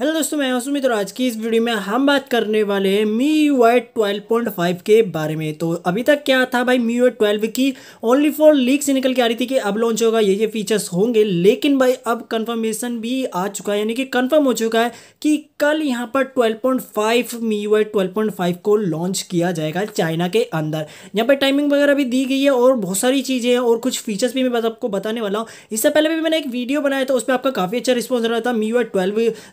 hello दोस्तों मैं हूं सुमित और आज की इस वीडियो में हम बात करने वाले हैं मी यू आई ट्वेल्व के बारे में तो अभी तक क्या था भाई मी यू आई ट्वेल्व की ओनली फॉर लीक से निकल के आ रही थी कि अब लॉन्च होगा ये ये फीचर्स होंगे लेकिन भाई अब कंफर्मेशन भी आ चुका है यानी कि कंफर्म हो चुका है कि कल यहाँ पर 12.5 मी यू आई को लॉन्च किया जाएगा चाइना के अंदर यहाँ पर टाइमिंग वगैरह भी दी गई है और बहुत सारी चीज़ें हैं और कुछ फीचर्स भी मैं आपको बताने वाला हूँ इससे पहले भी मैंने एक वीडियो बनाया था उस पर आपका काफ़ी अच्छा रिस्पॉन्स रहा था मी यू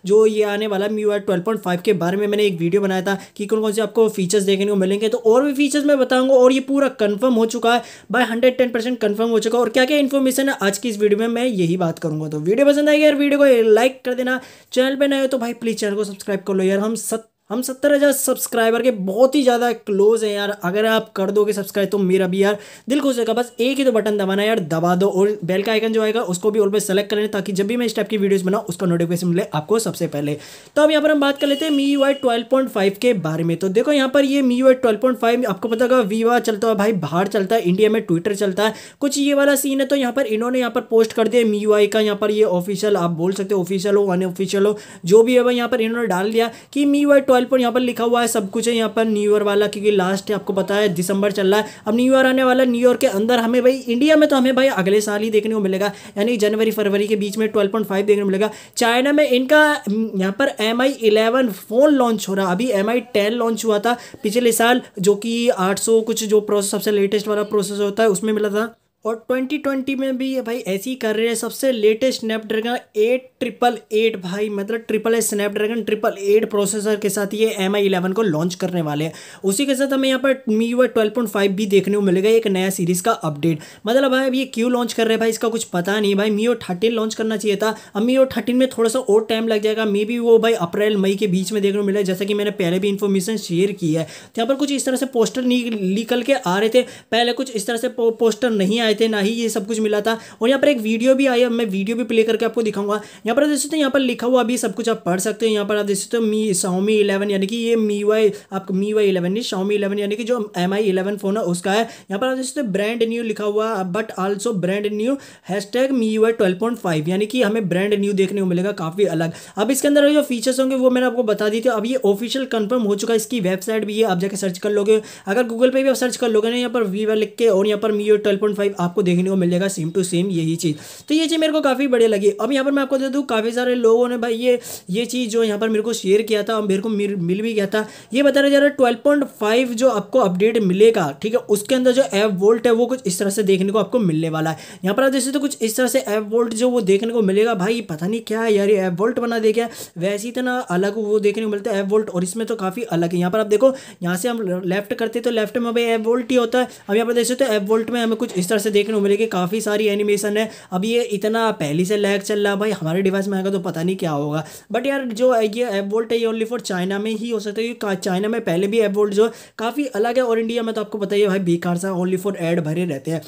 जो ये आने वाला मी यू ट्वेल्व के बारे में मैंने एक वीडियो बनाया था कि कौन कौन से आपको फीचर्स देखने को मिलेंगे तो और भी फीचर्स मैं बताऊंगा और ये पूरा कन्फर्म हो चुका है by hundred ten percent confirm हो चुका है और क्या क्या इन्फॉर्मेशन है आज की इस वीडियो में मैं यही बात करूँगा तो वीडियो पसंद आएगी यार वीडियो को लाइक कर देना चैनल पर नए हो तो भाई प्लीज़ चैनल को सब्सक्राइब कर लो यार हम सत्य हम सत्तर हज़ार सब्सक्राइबर के बहुत ही ज़्यादा क्लोज हैं यार अगर आप कर दोगे सब्सक्राइब तो मेरा भी यार दिल खुश होगा बस एक ही तो बटन दबाना है यार दबा दो और बेल का आइकन जो आएगा उसको भी और पे सेलेक्ट कर लें ताकि जब भी मैं इस टाइप की वीडियोस बनाऊँ उसका नोटिफिकेशन मिले आपको सबसे पहले तो अब यहाँ पर हम बात कर लेते हैं मी वाई ट्वेल्व के बारे में तो देखो यहाँ पर ये मी वाई ट्वेल्व आपको पता होगा वीवा चलता है भाई बाहर चलता है इंडिया में ट्विटर चलता है कुछ ये वाला सीन है तो यहाँ पर इन्होंने यहाँ पर पोस्ट कर दिया मी वाई का यहाँ पर ये ऑफिशियल आप बोल सकते हो ऑफिशियल हो अनऑफिशियल हो जो भी है यहाँ पर इन्होंने डाल दिया कि मी वाई ऑयल पर यहाँ पर लिखा हुआ है सब कुछ है यहाँ पर न्यू ईयर वाला क्योंकि लास्ट आपको पता है दिसंबर चल रहा है अब न्यू ईयर आने वाला न्यू ईयर के अंदर हमें भाई इंडिया में तो हमें भाई अगले साल ही देखने को मिलेगा यानी जनवरी फरवरी के बीच में ट्वेल्व पॉइंट फाइव देखने को मिलेगा चाइना में इनका यहाँ पर Mi eleven phone launch हो रहा अभी एम आई टेन लॉन्च हुआ था पिछले साल जो कि आठ सौ कुछ जो प्रोसेस सबसे लेटेस्ट वाला प्रोसेस होता है उसमें मिला था और 2020 में भी भाई ऐसी कर रहे हैं सबसे latest Snapdragon eight triple eight भाई मतलब triple eight Snapdragon triple eight processor के साथ ये एम आई इलेवन को लॉन्च करने वाले हैं उसी के साथ हमें यहाँ पर MIUI twelve point five भी देखने को मिलेगा एक नया सीरीज़ का अपडेट मतलब भाई अब ये क्यों लॉन्च कर रहे हैं भाई इसका कुछ पता नहीं भाई मी ओ थर्टीन लॉन्च करना चाहिए था अब मी ओ थर्टीन में थोड़ा सा और टाइम लग जाएगा मे बी वो भाई अप्रैल मई के बीच में देखने को मिला जैसा कि मैंने पहले भी इन्फॉर्मेशन शेयर की है तो यहाँ पर कुछ इस तरह से पोस्टर निकल के आ रहे थे पहले कुछ इस तरह से पोस्टर नहीं आए थे ना ही ये सब कुछ मिला था और यहाँ पर एक वीडियो भी आई मैं वीडियो भी प्ले करके आपको दिखाऊंगा यहाँ पर देख सकते हैं यहाँ पर लिखा हुआ अभी सब कुछ आप पढ़ सकते हो यहाँ पर आप देख सकते हो मी शाओमी इलेवन यानी कि ये मी वाई आपको मी वाई इलेवन नहीं शाओमी इलेवन यानी कि जो एम आई इलेवन फ़ोन है उसका है यहाँ पर आप देख सकते हैं ब्रांड न्यू लिखा हुआ but also brand new hashtag MIUI twelve point five यानी कि हमें ब्रांड न्यू देखने को मिलेगा काफ़ी अलग अब इसके अंदर जो फीचर्स होंगे वो मैंने आपको बता दी थी अब ये ऑफिशियल कन्फर्म हो चुका है इसकी वेबसाइट भी है आप जाकर सर्च कर लोगे अगर गूगल पर भी आप सर्च कर लोगे ना यहाँ पर वी लिख के और यहाँ पर MIUI twelve point five आपको देखने को मिल जाएगा सेम टू सेम यही चीज़ तो ये चीज़ मेरे को काफ़ी बढ़िया लगी अब यहाँ पर मैं आपको दे दूँ काफ़ी सारे लोगों ने भाई ये ये चीज़ जो यहाँ पर मेरे को शेयर किया था और मेरे को मिल भी गया था ये बता रहे जा रहा है ट्वेल्व जो आपको अपडेट मिलेगा ठीक है उसके अंदर जो एप वोल्ट है वो कुछ इस तरह से देखने को आपको मिलने वाला है यहाँ पर आप देखते तो कुछ इस तरह से एप वोल्ट जो वो देखने को मिलेगा भाई पता नहीं क्या है यार ये एप वोल्ट बना दे क्या वैसे इतना अलग वो देखने को मिलता है एप वोल्ट और इसमें तो काफ़ी अलग है यहाँ पर आप देखो यहाँ से हम लेफ्ट करते तो लेफ्ट में भाई एप वोल्ट ही होता है अब यहाँ पर देख सकते हो एप वोल्ट में हमें कुछ इस तरह से से देखने को मिलेगी काफ़ी सारी एनिमेशन है अब ये इतना पहले से लैग चल रहा है भाई हमारे डिवाइस में आएगा तो पता नहीं क्या होगा बट यार जो ये एप वोल्ट है ये ओनली फॉर चाइना में ही हो सकता है क्योंकि चाइना में पहले भी एप वोल्ट जो काफ़ी अलग है और इंडिया में तो आपको बताइए भाई बेकार सा ओनली फॉर एड भरे रहते हैं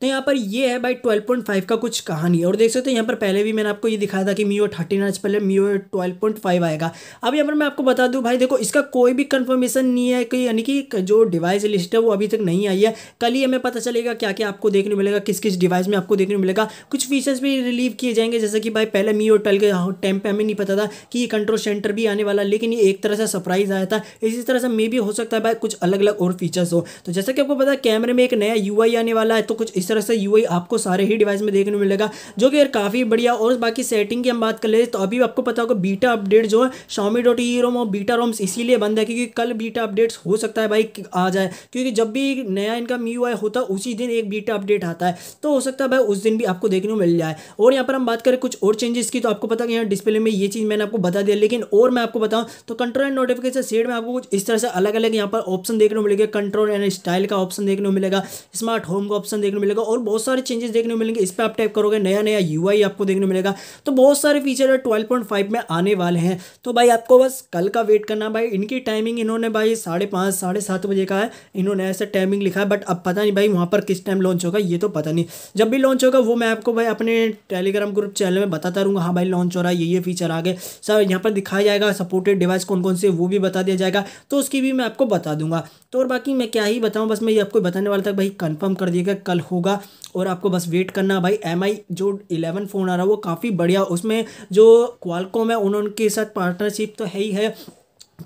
तो यहाँ पर ये है भाई 12.5 का कुछ कहानी और देख सकते हो यहाँ पर पहले भी मैंने आपको ये दिखाया था कि मियो थर्टीन आज पहले मियो 12.5 आएगा अब यहाँ पर मैं आपको बता दूँ भाई देखो इसका कोई भी कंफर्मेशन नहीं है कि यानी कि जो डिवाइस लिस्ट है वो अभी तक नहीं आई है कल ही हमें पता चलेगा क्या क्या आपको देखने मिलेगा किस किस डिवाइस में आपको देखने मिलेगा कुछ फीचर्स भी रिलीव किए जाएंगे जैसे कि भाई पहले मियो ट्वेल्व के टाइम हाँ, पर हमें नहीं पता था कि ये कंट्रोल सेंटर भी आने वाला लेकिन ये एक तरह से सरप्राइज़ आया था इसी तरह से मे भी हो सकता है भाई कुछ अलग अलग और फीचर्स हो तो जैसा कि आपको पता है कैमरे में एक नया यू आने वाला है तो कुछ इस तरह से यू आपको सारे ही डिवाइस में देखने को मिलेगा जो कि यार काफ़ी बढ़िया और बाकी सेटिंग की हम बात कर ले तो अभी आपको पता होगा बीटा अपडेट जो है शॉमी डॉट ई रोम और बीटा रोम्स इसीलिए बंद है क्योंकि कल बीटा अपडेट्स हो सकता है भाई आ जाए क्योंकि जब भी नया इनका मी यू होता है उसी दिन एक बीटा अपडेट आता है तो हो सकता है भाई उस दिन भी आपको देखने को मिल जाए और यहाँ पर हम बात करें कुछ और चेंजेस की तो आपको पता है यहाँ डिस्प्ले में ये चीज़ मैंने आपको बता दिया लेकिन और मैं आपको बताऊँ तो कंट्रोल एंड नोटिफिकेशन सेट में आपको कुछ इस तरह से अलग अलग यहाँ पर ऑप्शन देखने को मिलेगा कंट्रोल एंड स्टाइल का ऑप्शन देखने को मिलेगा स्मार्ट होम का ऑप्शन देखने मिलेगा और बहुत सारे चेंजेस देखने मिलेंगे इस पर आप टाइप करोगे नया नया यू आपको देखने मिलेगा तो बहुत सारे फीचर है ट्वेल्व में आने वाले हैं तो भाई आपको बस कल का वेट करना भाई इनकी टाइमिंग इन्होंने भाई साढ़े पाँच साढ़े सात बजे का है इन्होंने ऐसा टाइमिंग लिखा है बट अब पता नहीं भाई वहाँ पर किस टाइम लॉन्च होगा ये तो पता नहीं जब भी लॉन्च होगा वो मैं आपको भाई अपने टेलीग्राम ग्रुप चैनल में बताता रहूँगा हाँ भाई लॉन्च हो रहा है ये ये फीचर आ गए सर यहाँ पर दिखाया जाएगा सपोर्टेड डिवाइस कौन कौन से वो भी बता दिया जाएगा तो उसकी भी मैं आपको बता दूंगा तो और बाकी मैं क्या ही बताऊँ बस मैं ये आपको बताने वाला था भाई कन्फर्म कर दिएगा कल होगा और आपको बस वेट करना भाई एम जो इलेवन फ़ोन आ रहा है वो काफ़ी बढ़िया उसमें जो क्वालकॉम है उन्होंने के साथ पार्टनरशिप तो है ही है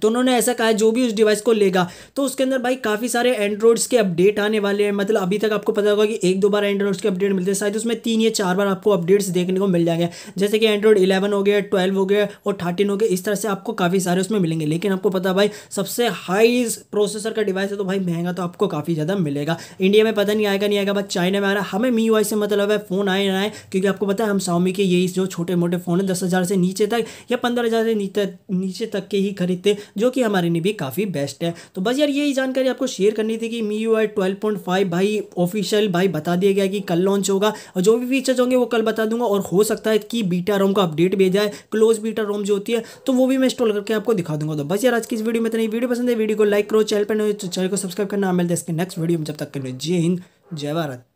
तो उन्होंने ऐसा कहा जो भी उस डिवाइस को लेगा तो उसके अंदर भाई काफ़ी सारे एंड्रॉइड्स के अपडेट आने वाले हैं मतलब अभी तक आपको पता होगा कि एक दो बार एंड्रॉइड्स के अपडेट मिलते हैं शायद उसमें तीन या चार बार आपको अपडेट्स देखने को मिल जाएंगे जैसे कि एंड्रॉइड इलेवन हो गया ट्वेल्व हो गया और थर्टीन हो गया इस तरह से आपको काफ़ी सारे उसमें मिलेंगे लेकिन आपको पता भाई सबसे हाई प्रोसेसर का डिवाइस है तो भाई महंगा तो आपको काफ़ी ज़्यादा मिलेगा इंडिया में पता नहीं आएगा नहीं आएगा बट चाइना में आ रहा है हमें मी से मतलब है फ़ोन आए ना आए क्योंकि आपको पता है हम सामी के यही जो छोटे मोटे फ़ोन है दस से नीचे तक या पंद्रह से नीचे तक के ही खरीदते जो कि हमारे लिए भी काफ़ी बेस्ट है तो बस यार यही जानकारी आपको शेयर करनी थी कि मी यू आई ट्वेल्व भाई ऑफिशियल भाई बता दिया गया कि कल लॉन्च होगा और जो भी फीचर्स होंगे वो कल बता दूंगा और हो सकता है कि बीटा रोम का अपडेट भेजा है क्लोज बीटा रोम जो होती है तो वो भी मैं इंस्टॉल करके आपको दिखा दूंगा तो बस यार आज की इस वीडियो में ही वीडियो पसंद है वीडियो को लाइक करो चैनल पर तो चैनल को सब्सक्राइब करना मिलता है इसके नेक्स्ट वीडियो में जब तक करें जय हिंद जय भारत